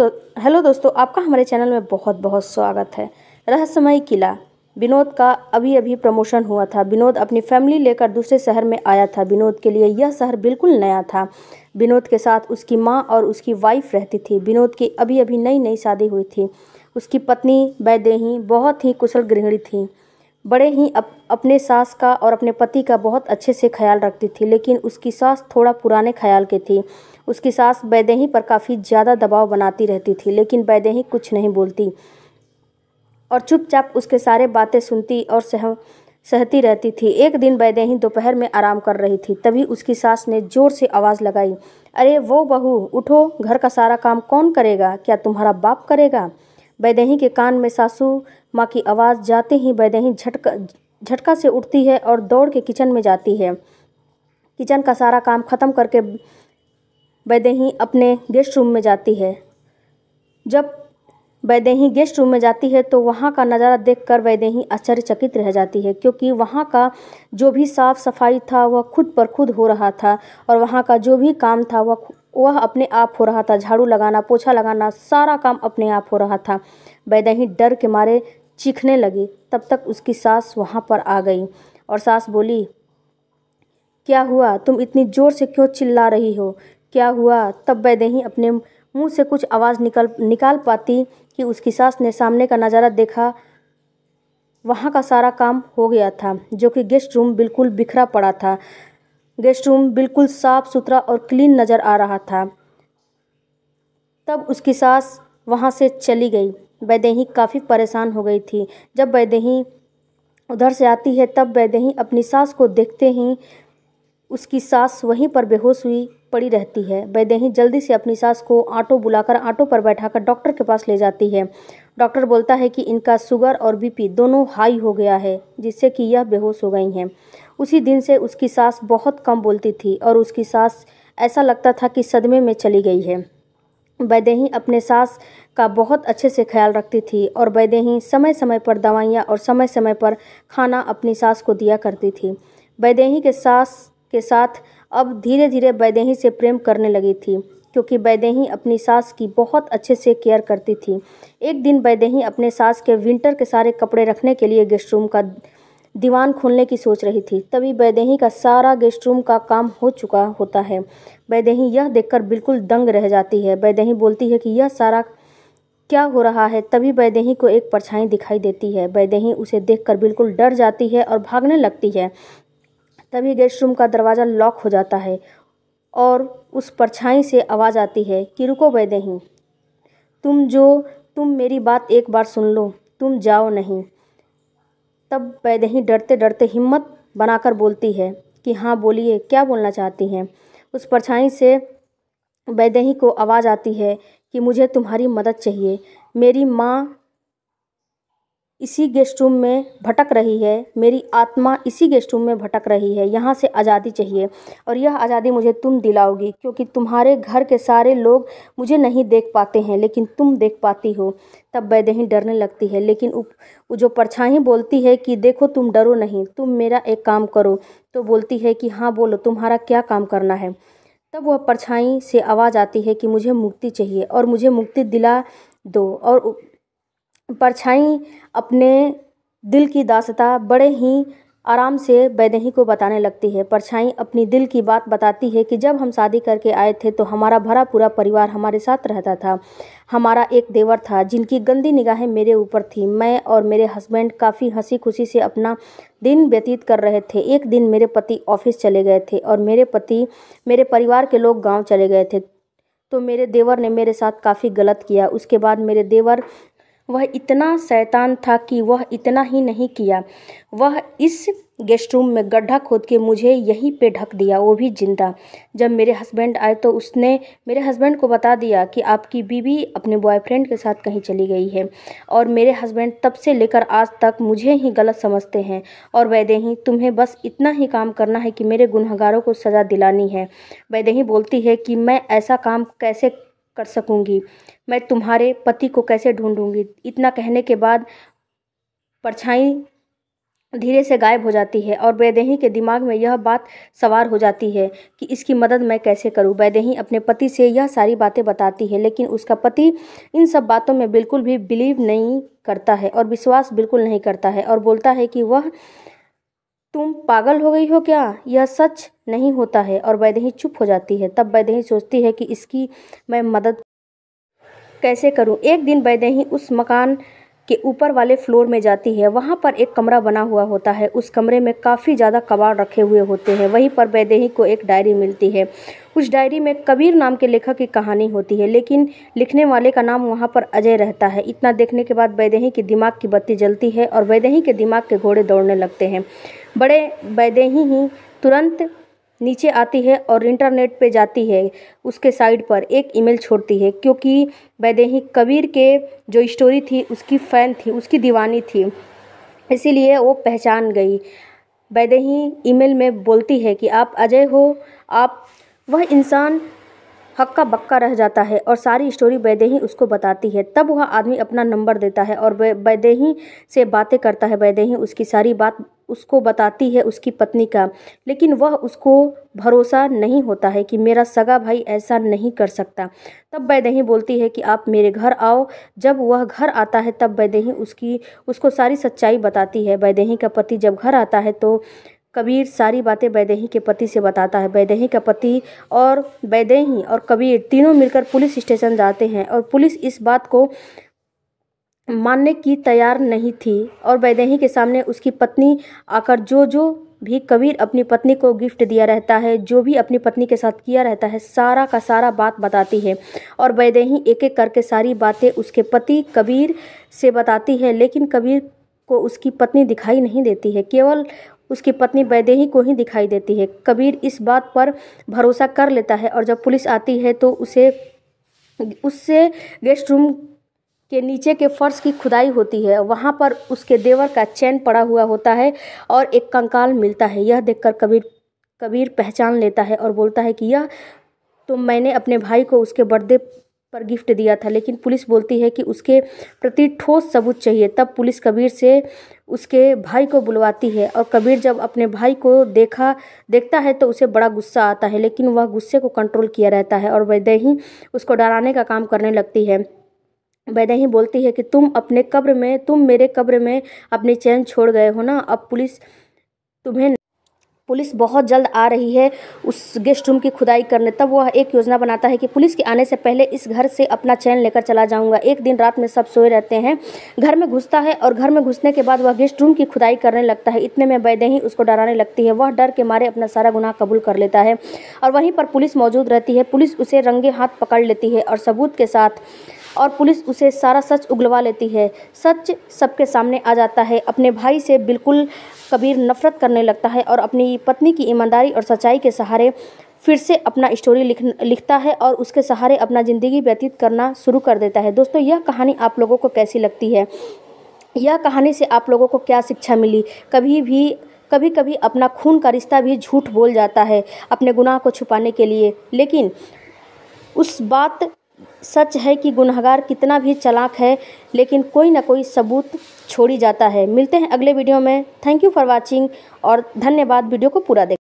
hello दो hello दोस्तों आपका हमारे चैनल में बहुत बहुत स्वागत है रहस्यमय किला विनोद का अभी अभी प्रमोशन हुआ था विनोद अपनी फैमिली लेकर दूसरे शहर में आया था विनोद के लिए यह शहर बिल्कुल नया था विनोद के साथ उसकी माँ और उसकी वाइफ रहती थी विनोद की अभी अभी नई नई शादी हुई थी उसकी पत्नी वैदेही बहुत ही कुशल गृहिणी थी बड़े ही अप, अपने सास का और अपने पति का बहुत अच्छे से ख्याल रखती थी लेकिन उसकी सास थोड़ा पुराने ख्याल की थी उसकी सास बैदेही पर काफ़ी ज़्यादा दबाव बनाती रहती थी लेकिन बैदेही कुछ नहीं बोलती और चुपचाप उसके सारे बातें सुनती और सह सहती रहती थी एक दिन बैदेही दोपहर में आराम कर रही थी तभी उसकी सास ने ज़ोर से आवाज़ लगाई अरे वो बहू उठो घर का सारा काम कौन करेगा क्या तुम्हारा बाप करेगा बैदही के कान में सासू माँ की आवाज़ जाते ही बैदही झटका झटका से उठती है और दौड़ के किचन में जाती है किचन का सारा काम ख़त्म करके बैदही अपने गेस्ट रूम में जाती है जब बैदही गेस्ट रूम में जाती है तो वहाँ का नज़ारा देखकर बैदही आश्चर्यचकित रह जाती है क्योंकि वहाँ का जो भी साफ़ सफाई था वह खुद पर खुद हो रहा था और वहाँ का जो भी काम था वह वह अपने आप हो रहा था झाड़ू लगाना पोछा लगाना सारा काम अपने आप हो रहा था बैदही डर के मारे चीखने लगी तब तक उसकी सास वहाँ पर आ गई और सास बोली क्या हुआ तुम इतनी ज़ोर से क्यों चिल्ला रही हो क्या हुआ तब बैदही अपने मुंह से कुछ आवाज़ निकल निकाल पाती कि उसकी सास ने सामने का नज़ारा देखा वहाँ का सारा काम हो गया था जो कि गेस्ट रूम बिल्कुल बिखरा पड़ा था गेस्ट रूम बिल्कुल साफ सुथरा और क्लीन नज़र आ रहा था तब उसकी सास वहाँ से चली गई बैदेही काफ़ी परेशान हो गई थी जब बैदेही उधर से आती है तब बैदेही अपनी सास को देखते ही उसकी सास वहीं पर बेहोश हुई पड़ी रहती है बैदेही जल्दी से अपनी सास को आटो बुलाकर आटो पर बैठाकर डॉक्टर के पास ले जाती है डॉक्टर बोलता है कि इनका शुगर और बीपी दोनों हाई हो गया है जिससे कि यह बेहोश हो गई हैं उसी दिन से उसकी सास बहुत कम बोलती थी और उसकी सास ऐसा लगता था कि सदमे में चली गई है वैदेही अपने सास का बहुत अच्छे से ख्याल रखती थी और वैदेही समय समय पर दवाइयाँ और समय समय पर खाना अपनी सास को दिया करती थी वैदेही के सास के साथ अब धीरे धीरे वैदेही से प्रेम करने लगी थी क्योंकि वैदेही अपनी सास की बहुत अच्छे से केयर करती थी एक दिन वैदेही अपने सास के विंटर के सारे कपड़े रखने के लिए गेस्ट रूम का दीवान खोलने की सोच रही थी तभी बैदेही का सारा गेस्ट रूम का काम हो चुका होता है बैदेही यह देखकर बिल्कुल दंग रह जाती है बैदेही बोलती है कि यह सारा क्या हो रहा है तभी बैदेही को एक परछाई दिखाई देती है बैदेही उसे देखकर बिल्कुल डर जाती है और भागने लगती है तभी गेस्ट रूम का दरवाज़ा लॉक हो जाता है और उस परछाई से आवाज़ आती है कि रुको बैदेही तुम जो तुम मेरी बात एक बार सुन लो तुम जाओ नहीं तब पैदे डरते डरते हिम्मत बनाकर बोलती है कि हाँ बोलिए क्या बोलना चाहती हैं उस परछाई से वैदेही को आवाज़ आती है कि मुझे तुम्हारी मदद चाहिए मेरी माँ इसी गेस्ट रूम में भटक रही है मेरी आत्मा इसी गेस्ट रूम में भटक रही है यहाँ से आज़ादी चाहिए और यह आज़ादी मुझे तुम दिलाओगी क्योंकि तुम्हारे घर के सारे लोग मुझे नहीं देख पाते हैं लेकिन तुम देख पाती हो तब बैदही डरने लगती है लेकिन उप, जो परछाई बोलती है कि देखो तुम डरो नहीं तुम मेरा एक काम करो तो बोलती है कि हाँ बोलो तुम्हारा क्या काम करना है तब वह परछाई से आवाज़ आती है कि मुझे मुक्ति चाहिए और मुझे मुक्ति दिला दो और परछाई अपने दिल की दासता बड़े ही आराम से बैदेही को बताने लगती है परछाई अपनी दिल की बात बताती है कि जब हम शादी करके आए थे तो हमारा भरा पूरा परिवार हमारे साथ रहता था हमारा एक देवर था जिनकी गंदी निगाहें मेरे ऊपर थी मैं और मेरे हस्बैंड काफ़ी हंसी खुशी से अपना दिन व्यतीत कर रहे थे एक दिन मेरे पति ऑफिस चले गए थे और मेरे पति मेरे परिवार के लोग गाँव चले गए थे तो मेरे देवर ने मेरे साथ काफ़ी गलत किया उसके बाद मेरे देवर वह इतना शैतान था कि वह इतना ही नहीं किया वह इस गेस्ट रूम में गड्ढा खोद के मुझे यहीं पे ढक दिया वो भी ज़िंदा जब मेरे हस्बैंड आए तो उसने मेरे हस्बैंड को बता दिया कि आपकी बीवी अपने बॉयफ्रेंड के साथ कहीं चली गई है और मेरे हस्बैंड तब से लेकर आज तक मुझे ही गलत समझते हैं और वैदेही तुम्हें बस इतना ही काम करना है कि मेरे गुनहगारों को सज़ा दिलानी है वैदेही बोलती है कि मैं ऐसा काम कैसे कर सकूँगी मैं तुम्हारे पति को कैसे ढूँढूँगी इतना कहने के बाद परछाई धीरे से गायब हो जाती है और बैदेही के दिमाग में यह बात सवार हो जाती है कि इसकी मदद मैं कैसे करूं बैदेही अपने पति से यह सारी बातें बताती है लेकिन उसका पति इन सब बातों में बिल्कुल भी बिलीव नहीं करता है और विश्वास बिल्कुल नहीं करता है और बोलता है कि वह तुम पागल हो गई हो क्या यह सच नहीं होता है और वैदेही चुप हो जाती है तब वैदेही सोचती है कि इसकी मैं मदद कैसे करूं एक दिन वैदेही उस मकान के ऊपर वाले फ्लोर में जाती है वहाँ पर एक कमरा बना हुआ होता है उस कमरे में काफ़ी ज़्यादा कबाड़ रखे हुए होते हैं वहीं पर वैदेही को एक डायरी मिलती है उस डायरी में कबीर नाम के लेखक की कहानी होती है लेकिन लिखने वाले का नाम वहाँ पर अजय रहता है इतना देखने के बाद वैदेही के दिमाग की बत्ती जलती है और वैदेही के दिमाग के घोड़े दौड़ने लगते हैं बड़े वैदेही ही तुरंत नीचे आती है और इंटरनेट पे जाती है उसके साइड पर एक ईमेल छोड़ती है क्योंकि वैदेही कबीर के जो स्टोरी थी उसकी फ़ैन थी उसकी दीवानी थी इसीलिए वो पहचान गई वैदेही ईमेल में बोलती है कि आप अजय हो आप वह इंसान हक्का बक्का रह जाता है और सारी स्टोरी वैदेही उसको बताती है तब वह आदमी अपना नंबर देता है और वैदेही से बातें करता है वैदेही उसकी सारी बात उसको बताती है उसकी पत्नी का लेकिन वह उसको भरोसा नहीं होता है कि मेरा सगा भाई ऐसा नहीं कर सकता तब वैदेही बोलती है कि आप मेरे घर आओ जब वह घर आता है तब वैदेही उसकी उसको सारी सच्चाई बताती है वैदेही का पति जब घर आता है तो कबीर सारी बातें बैदेही के पति से बताता है बैदेही का पति और बैदेही और कबीर तीनों मिलकर पुलिस स्टेशन जाते हैं और पुलिस इस बात को मानने की तैयार नहीं थी और वैदेही के सामने उसकी पत्नी आकर जो जो भी कबीर अपनी पत्नी को गिफ्ट दिया रहता है जो भी अपनी पत्नी के साथ किया रहता है सारा का सारा बात बताती है और वैदेही एक एक करके सारी बातें उसके पति कबीर से बताती है लेकिन कबीर को उसकी पत्नी दिखाई नहीं देती है केवल उसकी पत्नी वैदेही को ही दिखाई देती है कबीर इस बात पर भरोसा कर लेता है और जब पुलिस आती है तो उसे उससे गेस्ट रूम के नीचे के फर्श की खुदाई होती है वहाँ पर उसके देवर का चैन पड़ा हुआ होता है और एक कंकाल मिलता है यह देखकर कबीर कबीर पहचान लेता है और बोलता है कि यह तो मैंने अपने भाई को उसके बर्थडे पर गिफ्ट दिया था लेकिन पुलिस बोलती है कि उसके प्रति ठोस सबूत चाहिए तब पुलिस कबीर से उसके भाई को बुलवाती है और कबीर जब अपने भाई को देखा देखता है तो उसे बड़ा गुस्सा आता है लेकिन वह गुस्से को कंट्रोल किया रहता है और ही उसको डराने का काम करने लगती है बेदहीं बोलती है कि तुम अपने कब्र में तुम मेरे कब्र में अपनी चैन छोड़ गए हो ना अब पुलिस तुम्हें पुलिस बहुत जल्द आ रही है उस गेस्ट रूम की खुदाई करने तब वह एक योजना बनाता है कि पुलिस के आने से पहले इस घर से अपना चैन लेकर चला जाऊंगा एक दिन रात में सब सोए रहते हैं घर में घुसता है और घर में घुसने के बाद वह गेस्ट रूम की खुदाई करने लगता है इतने में ही उसको डराने लगती है वह डर के मारे अपना सारा गुनाह कबूल कर लेता है और वहीं पर पुलिस मौजूद रहती है पुलिस उसे रंगे हाथ पकड़ लेती है और सबूत के साथ और पुलिस उसे सारा सच उगलवा लेती है सच सबके सामने आ जाता है अपने भाई से बिल्कुल कबीर नफरत करने लगता है और अपनी पत्नी की ईमानदारी और सच्चाई के सहारे फिर से अपना स्टोरी लिख लिखता है और उसके सहारे अपना ज़िंदगी व्यतीत करना शुरू कर देता है दोस्तों यह कहानी आप लोगों को कैसी लगती है यह कहानी से आप लोगों को क्या शिक्षा मिली कभी भी कभी कभी अपना खून का रिश्ता भी झूठ बोल जाता है अपने गुनाह को छुपाने के लिए लेकिन उस बात सच है कि गुनहगार कितना भी चलाक है लेकिन कोई ना कोई सबूत छोड़ी जाता है मिलते हैं अगले वीडियो में थैंक यू फॉर वॉचिंग और धन्यवाद वीडियो को पूरा देख